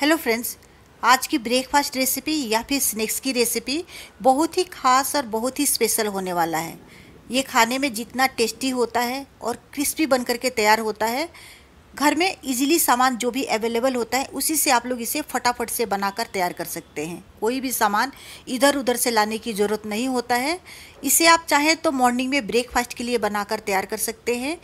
hello friends आज की breakfast recipe या फिर स्नैक्स की रेसिपी बहुत ही खास और बहुत ही स्पेशल होने वाला है ये खाने में जितना टेस्टी होता है और क्रिस्पी बनकर के तैयार होता है घर में इजीली सामान जो भी अवेलेबल होता है उसी से आप लोग इसे फटाफट से बनाकर तैयार कर सकते हैं कोई भी सामान इधर उधर से लाने की ज़रूरत नहीं होता है इसे आप चाहें तो मॉर्निंग में ब्रेकफास्ट के लिए बनाकर तैयार कर सकते हैं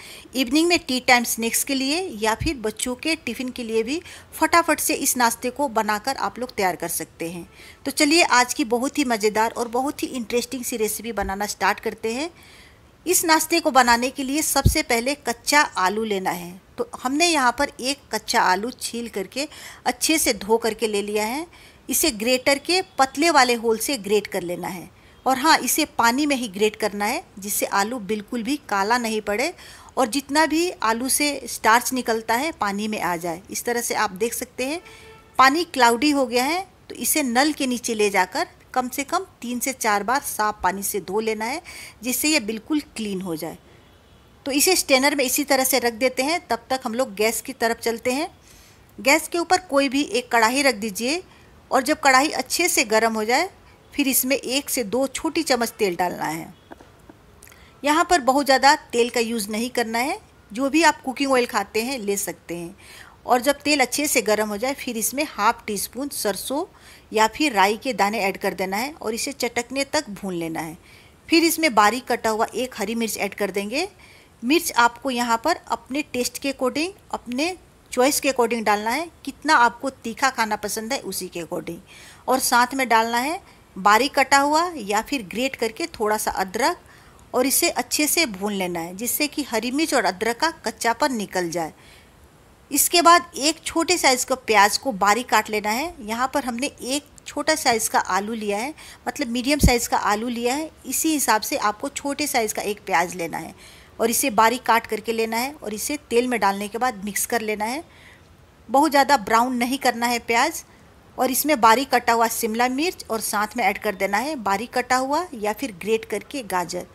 इवनिंग में टी टाइम स्नैक्स के लिए या फिर बच्चों के टिफ़िन के लिए भी फटाफट से इस नाश्ते को बनाकर आप लोग तैयार कर सकते हैं तो चलिए आज की बहुत ही मज़ेदार और बहुत ही इंटरेस्टिंग सी रेसिपी बनाना स्टार्ट करते हैं इस नाश्ते को बनाने के लिए सबसे पहले कच्चा आलू लेना है तो हमने यहाँ पर एक कच्चा आलू छील करके अच्छे से धो करके ले लिया है इसे ग्रेटर के पतले वाले होल से ग्रेट कर लेना है और हाँ इसे पानी में ही ग्रेट करना है जिससे आलू बिल्कुल भी काला नहीं पड़े और जितना भी आलू से स्टार्च निकलता है पानी में आ जाए इस तरह से आप देख सकते हैं पानी क्लाउडी हो गया है तो इसे नल के नीचे ले जाकर कम से कम तीन से चार बार साफ पानी से धो लेना है जिससे ये बिल्कुल क्लीन हो जाए तो इसे स्टेनर में इसी तरह से रख देते हैं तब तक हम लोग गैस की तरफ चलते हैं गैस के ऊपर कोई भी एक कढ़ाई रख दीजिए और जब कढ़ाई अच्छे से गर्म हो जाए फिर इसमें एक से दो छोटी चम्मच तेल डालना है यहाँ पर बहुत ज़्यादा तेल का यूज़ नहीं करना है जो भी आप कुकिंग ऑयल खाते हैं ले सकते हैं और जब तेल अच्छे से गर्म हो जाए फिर इसमें हाफ टी स्पून सरसों या फिर राई के दाने ऐड कर देना है और इसे चटकने तक भून लेना है फिर इसमें बारीक कटा हुआ एक हरी मिर्च ऐड कर देंगे मिर्च आपको यहाँ पर अपने टेस्ट के अकॉर्डिंग अपने चॉइस के अकॉर्डिंग डालना है कितना आपको तीखा खाना पसंद है उसी के अकॉर्डिंग और साथ में डालना है बारीक कटा हुआ या फिर ग्रेट करके थोड़ा सा अदरक और इसे अच्छे से भून लेना है जिससे कि हरी मिर्च और अदरक का कच्चापन निकल जाए इसके बाद एक छोटे साइज़ का प्याज को बारीक काट लेना है यहाँ पर हमने एक छोटा साइज़ का आलू लिया है मतलब मीडियम साइज़ का आलू लिया है इसी हिसाब से आपको छोटे साइज़ का एक प्याज लेना है और इसे बारीक काट करके लेना है और इसे तेल में डालने के बाद मिक्स कर लेना है बहुत ज़्यादा ब्राउन नहीं करना है प्याज और इसमें बारीक कटा हुआ शिमला मिर्च और साथ में ऐड कर देना है बारीक कटा हुआ या फिर ग्रेट करके गाजर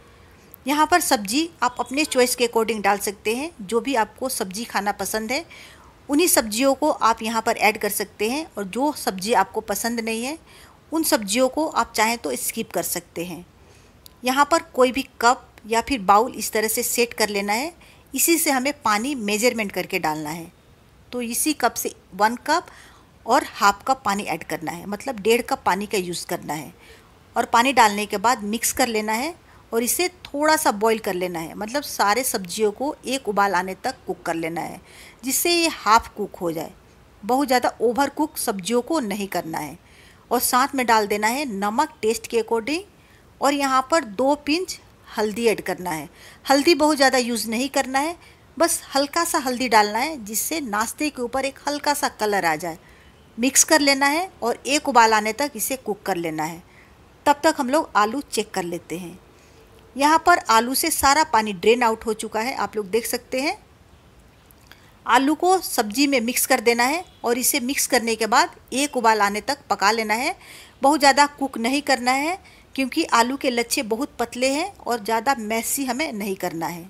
यहाँ पर सब्जी आप अपने चॉइस के अकॉर्डिंग डाल सकते हैं जो भी आपको सब्जी खाना पसंद है उन्हीं सब्जियों को आप यहाँ पर ऐड कर सकते हैं और जो सब्जी आपको पसंद नहीं है उन सब्जियों को आप चाहें तो स्किप कर सकते हैं यहाँ पर कोई भी कप या फिर बाउल इस तरह से सेट कर लेना है इसी से हमें पानी मेजरमेंट करके डालना है तो इसी कप से वन कप और हाफ कप पानी ऐड करना है मतलब डेढ़ कप पानी का यूज़ करना है और पानी डालने के बाद मिक्स कर लेना है और इसे थोड़ा सा बॉईल कर लेना है मतलब सारे सब्जियों को एक उबाल आने तक कुक कर लेना है जिससे ये हाफ़ कुक हो जाए बहुत ज़्यादा ओवर कुक सब्जियों को नहीं करना है और साथ में डाल देना है नमक टेस्ट के अकॉर्डिंग और यहाँ पर दो पिंच हल्दी ऐड करना है हल्दी बहुत ज़्यादा यूज़ नहीं करना है बस हल्का सा हल्दी डालना है जिससे नाश्ते के ऊपर एक हल्का सा कलर आ जाए मिक्स कर लेना है और एक उबाल आने तक इसे कुक कर लेना है तब तक हम लोग आलू चेक कर लेते हैं यहाँ पर आलू से सारा पानी ड्रेन आउट हो चुका है आप लोग देख सकते हैं आलू को सब्जी में मिक्स कर देना है और इसे मिक्स करने के बाद एक उबाल आने तक पका लेना है बहुत ज़्यादा कुक नहीं करना है क्योंकि आलू के लच्छे बहुत पतले हैं और ज़्यादा मैसी हमें नहीं करना है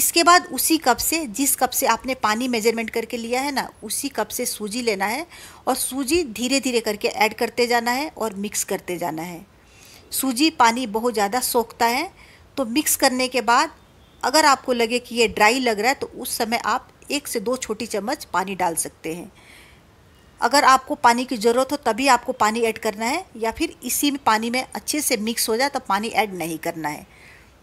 इसके बाद उसी कप से जिस कप से आपने पानी मेजरमेंट करके लिया है ना उसी कप से सूजी लेना है और सूजी धीरे धीरे करके ऐड करते जाना है और मिक्स करते जाना है सूजी पानी बहुत ज़्यादा सोखता है तो मिक्स करने के बाद अगर आपको लगे कि ये ड्राई लग रहा है तो उस समय आप एक से दो छोटी चम्मच पानी डाल सकते हैं अगर आपको पानी की ज़रूरत हो तभी आपको पानी ऐड करना है या फिर इसी में पानी में अच्छे से मिक्स हो जाए तो पानी ऐड नहीं करना है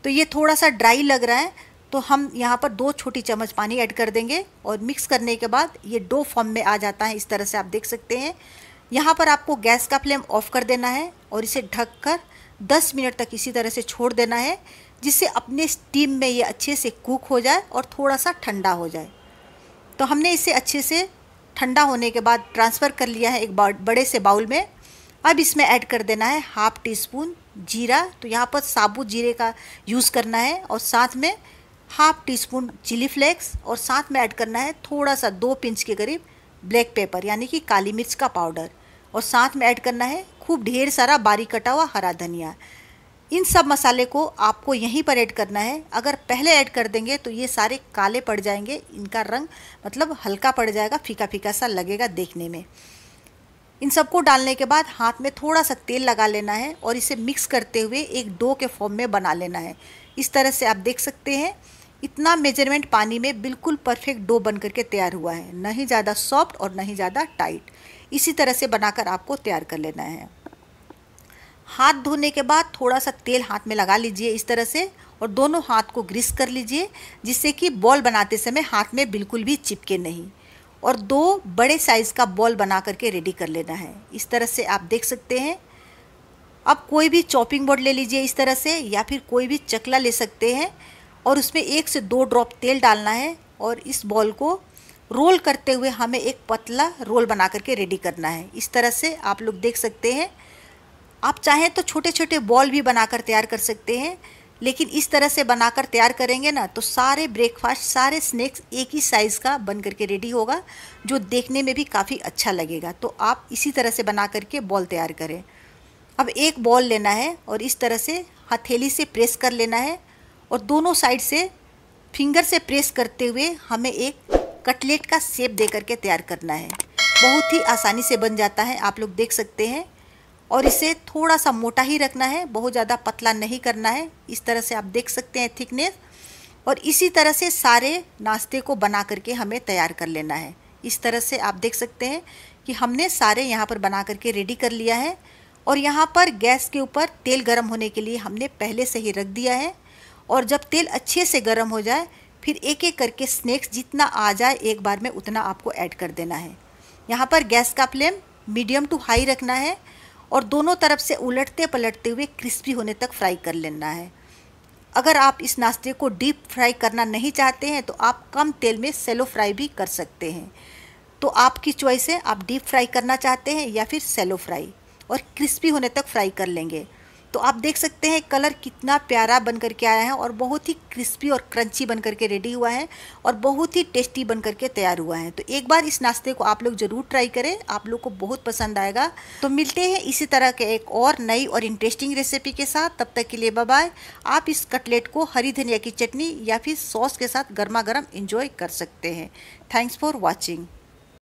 तो ये थोड़ा सा ड्राई लग रहा है तो हम यहाँ पर दो छोटी चम्मच पानी ऐड कर देंगे और मिक्स करने के बाद ये डो फॉर्म में आ जाता है इस तरह से आप देख सकते हैं यहाँ पर आपको गैस का फ्लेम ऑफ कर देना है और इसे ढक कर दस मिनट तक इसी तरह से छोड़ देना है जिससे अपने स्टीम में ये अच्छे से कुक हो जाए और थोड़ा सा ठंडा हो जाए तो हमने इसे अच्छे से ठंडा होने के बाद ट्रांसफ़र कर लिया है एक बड़े से बाउल में अब इसमें ऐड कर देना है हाफ टी स्पून जीरा तो यहाँ पर साबुत जीरे का यूज़ करना है और साथ में half teaspoon chilli flakes और साथ में ऐड करना है थोड़ा सा दो पिंच के करीब ब्लैक पेपर यानी कि काली मिर्च का पाउडर और साथ में ऐड करना है खूब ढेर सारा बारीक कटा हुआ हरा धनिया इन सब मसाले को आपको यहीं पर ऐड करना है अगर पहले ऐड कर देंगे तो ये सारे काले पड़ जाएंगे इनका रंग मतलब हल्का पड़ जाएगा फीका फीका सा लगेगा देखने में इन सबको डालने के बाद हाथ में थोड़ा सा तेल लगा लेना है और इसे मिक्स करते हुए एक डो के फॉर्म में बना लेना है इस तरह से आप देख सकते हैं इतना मेजरमेंट पानी में बिल्कुल परफेक्ट डो बन करके तैयार हुआ है न ही ज़्यादा सॉफ्ट और न ही ज़्यादा टाइट इसी तरह से बनाकर आपको तैयार कर लेना है हाथ धोने के बाद थोड़ा सा तेल हाथ में लगा लीजिए इस तरह से और दोनों हाथ को ग्रीस कर लीजिए जिससे कि बॉल बनाते समय हाथ में बिल्कुल भी चिपके नहीं और दो बड़े साइज़ का बॉल बना करके रेडी कर लेना है इस तरह से आप देख सकते हैं अब कोई भी चॉपिंग बोर्ड ले लीजिए इस तरह से या फिर कोई भी चकला ले सकते हैं और उसमें एक से दो ड्रॉप तेल डालना है और इस बॉल को रोल करते हुए हमें एक पतला रोल बना करके रेडी करना है इस तरह से आप लोग देख सकते हैं आप चाहें तो छोटे छोटे बॉल भी बनाकर तैयार कर सकते हैं लेकिन इस तरह से बनाकर तैयार करेंगे ना तो सारे ब्रेकफास्ट सारे स्नैक्स एक ही साइज़ का बन करके रेडी होगा जो देखने में भी काफ़ी अच्छा लगेगा तो आप इसी तरह से बना करके बॉल तैयार करें अब एक बॉल लेना है और इस तरह से हथेली से प्रेस कर लेना है और दोनों साइड से फिंगर से प्रेस करते हुए हमें एक कटलेट का सेप दे करके तैयार करना है बहुत ही आसानी से बन जाता है आप लोग देख सकते हैं और इसे थोड़ा सा मोटा ही रखना है बहुत ज़्यादा पतला नहीं करना है इस तरह से आप देख सकते हैं थिकनेस और इसी तरह से सारे नाश्ते को बना करके हमें तैयार कर लेना है इस तरह से आप देख सकते हैं कि हमने सारे यहाँ पर बना करके रेडी कर लिया है और यहाँ पर गैस के ऊपर तेल गर्म होने के लिए हमने पहले से ही रख दिया है और जब तेल अच्छे से गर्म हो जाए फिर एक एक करके स्नैक्स जितना आ जाए एक बार में उतना आपको ऐड कर देना है यहाँ पर गैस का फ्लेम मीडियम टू हाई रखना है और दोनों तरफ से उलटते पलटते हुए क्रिस्पी होने तक फ्राई कर लेना है अगर आप इस नाश्ते को डीप फ्राई करना नहीं चाहते हैं तो आप कम तेल में सेलो फ्राई भी कर सकते हैं तो आपकी चॉइस है आप डीप फ्राई करना चाहते हैं या फिर सेलो फ्राई और क्रिस्पी होने तक फ्राई कर लेंगे तो आप देख सकते हैं कलर कितना प्यारा बन कर के आया है और बहुत ही क्रिस्पी और क्रंची बन कर के रेडी हुआ है और बहुत ही टेस्टी बन कर के तैयार हुआ है तो एक बार इस नाश्ते को आप लोग ज़रूर ट्राई करें आप लोग को बहुत पसंद आएगा तो मिलते हैं इसी तरह के एक और नई और इंटरेस्टिंग रेसिपी के साथ तब तक के लिए बाय आप इस कटलेट को हरी धनिया की चटनी या फिर सॉस के साथ गर्मा गर्म कर सकते हैं थैंक्स फॉर वॉचिंग